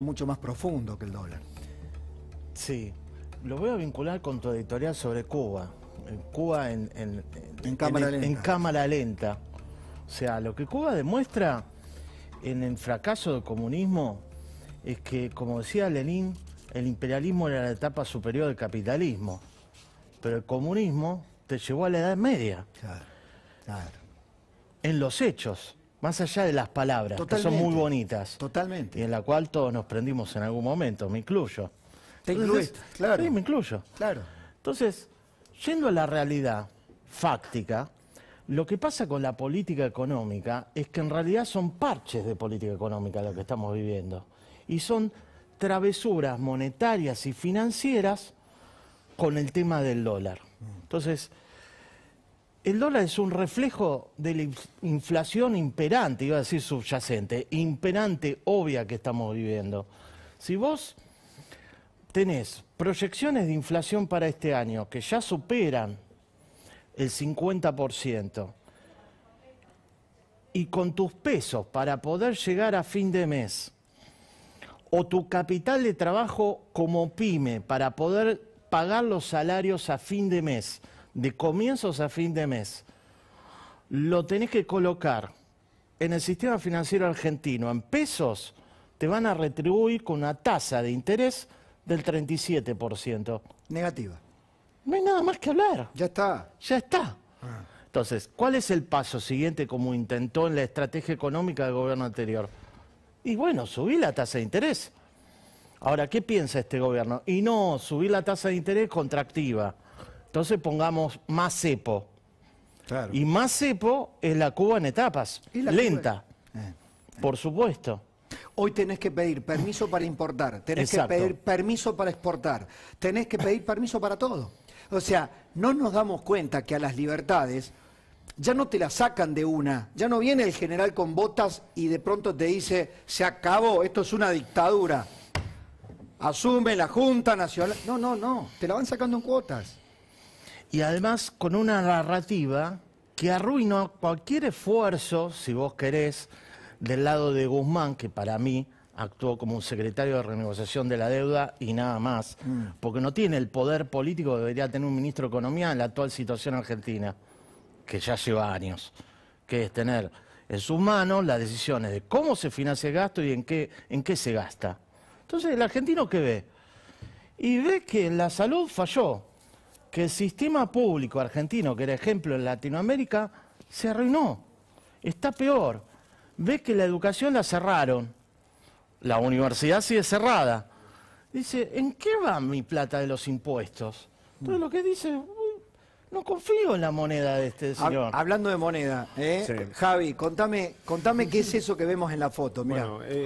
mucho más profundo que el dólar. Sí, lo voy a vincular con tu editorial sobre Cuba. Eh, Cuba en, cámara lenta. O sea, lo que Cuba demuestra en el fracaso del comunismo es que, como decía Lenin, el imperialismo era la etapa superior del capitalismo, pero el comunismo te llevó a la Edad Media. claro. En los hechos más allá de las palabras, que son muy bonitas. Totalmente. Y en la cual todos nos prendimos en algún momento, me incluyo. ¿Te incluyo, Claro. Sí, me incluyo. Claro. Entonces, yendo a la realidad fáctica, lo que pasa con la política económica es que en realidad son parches de política económica lo que estamos viviendo. Y son travesuras monetarias y financieras con el tema del dólar. Entonces, el dólar es un reflejo de la inflación imperante, iba a decir subyacente, imperante, obvia que estamos viviendo. Si vos tenés proyecciones de inflación para este año que ya superan el 50%, y con tus pesos para poder llegar a fin de mes, o tu capital de trabajo como pyme para poder pagar los salarios a fin de mes, de comienzos a fin de mes, lo tenés que colocar en el sistema financiero argentino en pesos, te van a retribuir con una tasa de interés del 37%. Negativa. No hay nada más que hablar. Ya está. Ya está. Ah. Entonces, ¿cuál es el paso siguiente como intentó en la estrategia económica del gobierno anterior? Y bueno, subir la tasa de interés. Ahora, ¿qué piensa este gobierno? Y no, subir la tasa de interés contractiva. Entonces pongamos más cepo. Y más cepo es la Cuba en etapas, lenta, eh. por supuesto. Hoy tenés que pedir permiso para importar, tenés que pedir permiso para exportar, tenés que pedir permiso para todo. O sea, no nos damos cuenta que a las libertades ya no te las sacan de una, ya no viene el general con botas y de pronto te dice, se acabó, esto es una dictadura. Asume la Junta Nacional. No, no, no, te la van sacando en cuotas y además con una narrativa que arruinó cualquier esfuerzo, si vos querés, del lado de Guzmán, que para mí actuó como un secretario de renegociación de la deuda y nada más, mm. porque no tiene el poder político que debería tener un ministro de Economía en la actual situación argentina, que ya lleva años, que es tener en sus manos las decisiones de cómo se financia el gasto y en qué, en qué se gasta. Entonces, ¿el argentino qué ve? Y ve que la salud falló, el sistema público argentino, que era ejemplo en Latinoamérica, se arruinó. Está peor. Ve que la educación la cerraron. La universidad sigue cerrada. Dice, ¿en qué va mi plata de los impuestos? Entonces lo que dice, no confío en la moneda de este señor. Hablando de moneda, ¿eh? Javi, contame, contame qué es eso que vemos en la foto. Eh,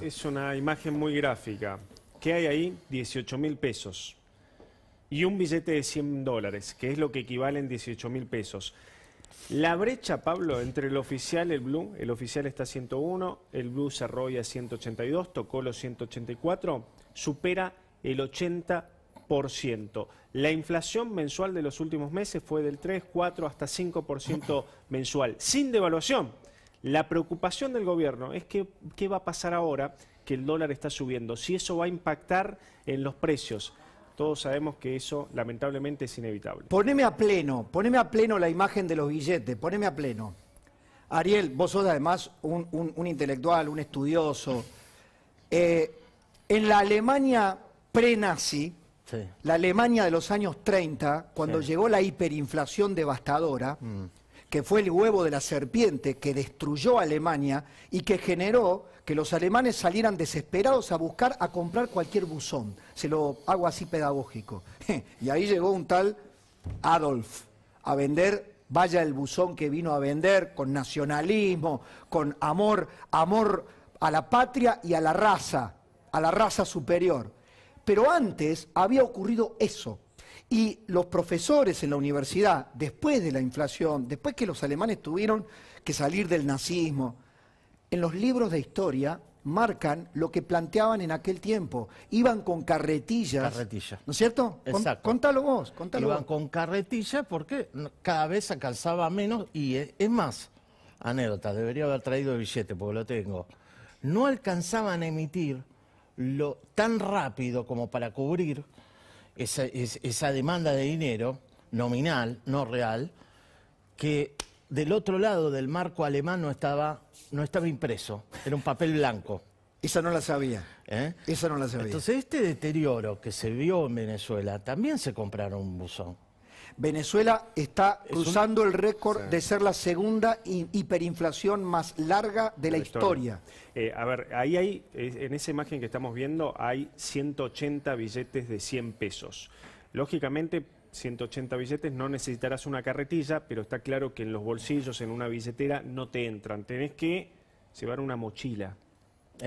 es una imagen muy gráfica. ¿Qué hay ahí? 18 mil pesos y un billete de 100 dólares, que es lo que equivale en 18 mil pesos. La brecha, Pablo, entre el oficial y el blue, el oficial está a 101, el blue se arrolla a 182, tocó los 184, supera el 80%. La inflación mensual de los últimos meses fue del 3, 4 hasta 5% mensual, sin devaluación. La preocupación del gobierno es que qué va a pasar ahora que el dólar está subiendo, si eso va a impactar en los precios. Todos sabemos que eso lamentablemente es inevitable. Poneme a pleno, poneme a pleno la imagen de los billetes, poneme a pleno. Ariel, vos sos además un, intelectual, un estudioso. Eh, en la Alemania pre-nazi, la Alemania de los años 30, cuando llegó la hiperinflación devastadora, mm que fue el huevo de la serpiente que destruyó a Alemania y que generó que los alemanes salieran desesperados a buscar, a comprar cualquier buzón. Se lo hago así pedagógico. Y ahí llegó un tal Adolf a vender, vaya el buzón que vino a vender, con nacionalismo, con amor, amor a la patria y a la raza, a la raza superior. Pero antes había ocurrido eso, y los profesores en la universidad, después de la inflación, después que los alemanes tuvieron que salir del nazismo, en los libros de historia marcan lo que planteaban en aquel tiempo. Iban con carretillas. Carretilla. ¿No es cierto? Exacto. Con, contalo vos, contalo Iban con carretillas porque cada vez alcanzaba menos y eh, es más, anécdota, debería haber traído el billete porque lo tengo. No alcanzaban a emitir lo tan rápido como para cubrir esa, esa demanda de dinero nominal, no real, que del otro lado del marco alemán no estaba, no estaba impreso, era un papel blanco. Esa no la sabía. ¿Eh? Esa no la sabía. Entonces, este deterioro que se vio en Venezuela, también se compraron un buzón. Venezuela está cruzando el récord de ser la segunda hiperinflación más larga de la, historia. Eh, a ver, ahí hay, en esa imagen que estamos viendo, hay 180 billetes de 100 pesos. Lógicamente, 180 billetes, no necesitarás una carretilla, pero está claro que en los bolsillos, en una billetera, no te entran. Tenés que llevar una mochila.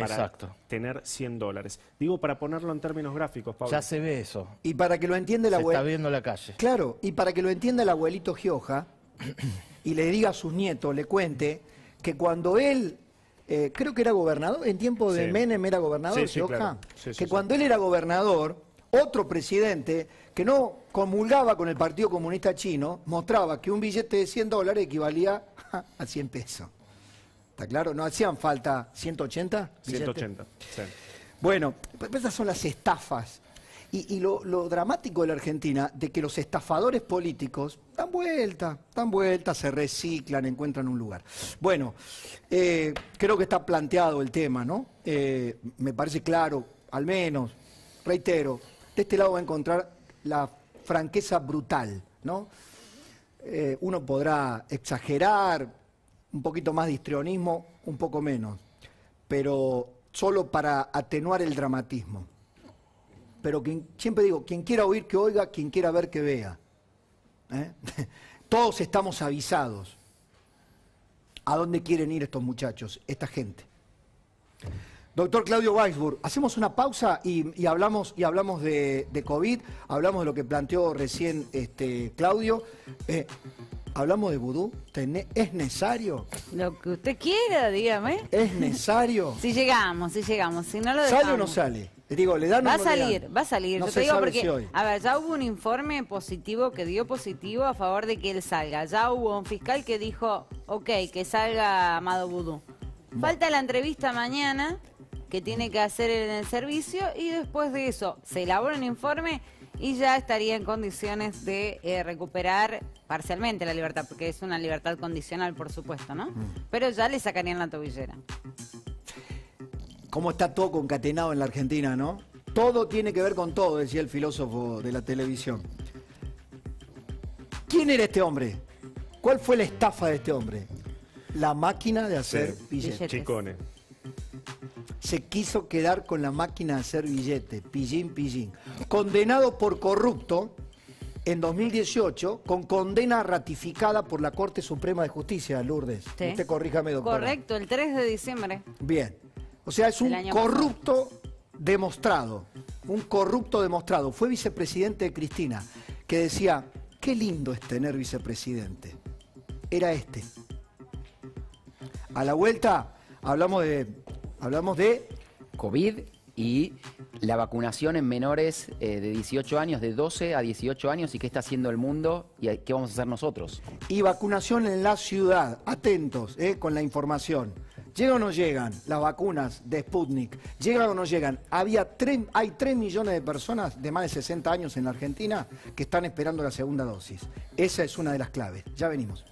Exacto. tener 100 dólares. Digo, para ponerlo en términos gráficos, Pablo. Ya se ve eso. Y para que lo entienda el abuelito... está viendo la calle. Claro, y para que lo entienda el abuelito Gioja y le diga a sus nietos, le cuente, que cuando él, eh, creo que era gobernador, en tiempo de Menem era gobernador, Gioja, que cuando él era gobernador, otro presidente que no comulgaba con el Partido Comunista Chino, mostraba que un billete de 100 dólares equivalía a 100 pesos claro. ¿No hacían falta 180? 180, Bueno, pues, pues esas son las estafas. Y, lo, dramático de la Argentina, de que los estafadores políticos dan vuelta, dan vuelta, se reciclan, encuentran un lugar. Bueno, eh, creo que está planteado el tema, ¿no? Eh, me parece claro, al menos, reitero, de este lado va a encontrar la franqueza brutal, ¿no? Eh, uno podrá exagerar, un poquito más de histrionismo, un poco menos, pero solo para atenuar el dramatismo. Pero quien, siempre digo, quien quiera oír que oiga, quien quiera ver que vea. ¿eh? Todos estamos avisados a dónde quieren ir estos muchachos, esta gente. Doctor Claudio Weisburg, hacemos una pausa y, hablamos, y hablamos de, COVID, hablamos de lo que planteó recién este, Claudio. Eh, ¿Hablamos de vudú? ¿Es necesario? Lo que usted quiera, dígame. ¿Es necesario? si llegamos, si llegamos, si no ¿Sale o no sale? Digo, ¿le dan va, a va a salir, va a salir. Yo te digo porque, a ver, ya hubo un informe positivo que dio positivo a favor de que él salga. Ya hubo un fiscal que dijo, ok, que salga Amado Vudú. Falta la entrevista mañana que tiene que hacer en el servicio y después de eso se elabora un informe y ya estaría en condiciones de eh, recuperar parcialmente la libertad, porque es una libertad condicional, por supuesto, ¿no? Mm. Pero ya le sacarían la tobillera. ¿Cómo está todo concatenado en la Argentina, no? Todo tiene que ver con todo, decía el filósofo de la televisión. ¿Quién era este hombre? ¿Cuál fue la estafa de este hombre? La máquina de hacer billetes. Chicones. Se quiso quedar con la máquina de hacer billetes, pillín, pillín condenado por corrupto en 2018 con condena ratificada por la Corte Suprema de Justicia, Lourdes. Usted corríjame, doctor. Correcto, el 3 de diciembre. Bien. O sea, es un corrupto demostrado. Un corrupto demostrado. Fue vicepresidente de Cristina, que decía, qué lindo es tener vicepresidente. Era este. A la vuelta hablamos de, hablamos de COVID y la vacunación en menores eh, de 18 años, de 12 a 18 años, y qué está haciendo el mundo y qué vamos a hacer nosotros. Y vacunación en la ciudad, atentos eh, con la información. ¿Llegan o no llegan las vacunas de Sputnik? ¿Llegan o no llegan? Había hay 3 millones de personas de más de 60 años en Argentina que están esperando la segunda dosis. Esa es una de las claves. Ya venimos.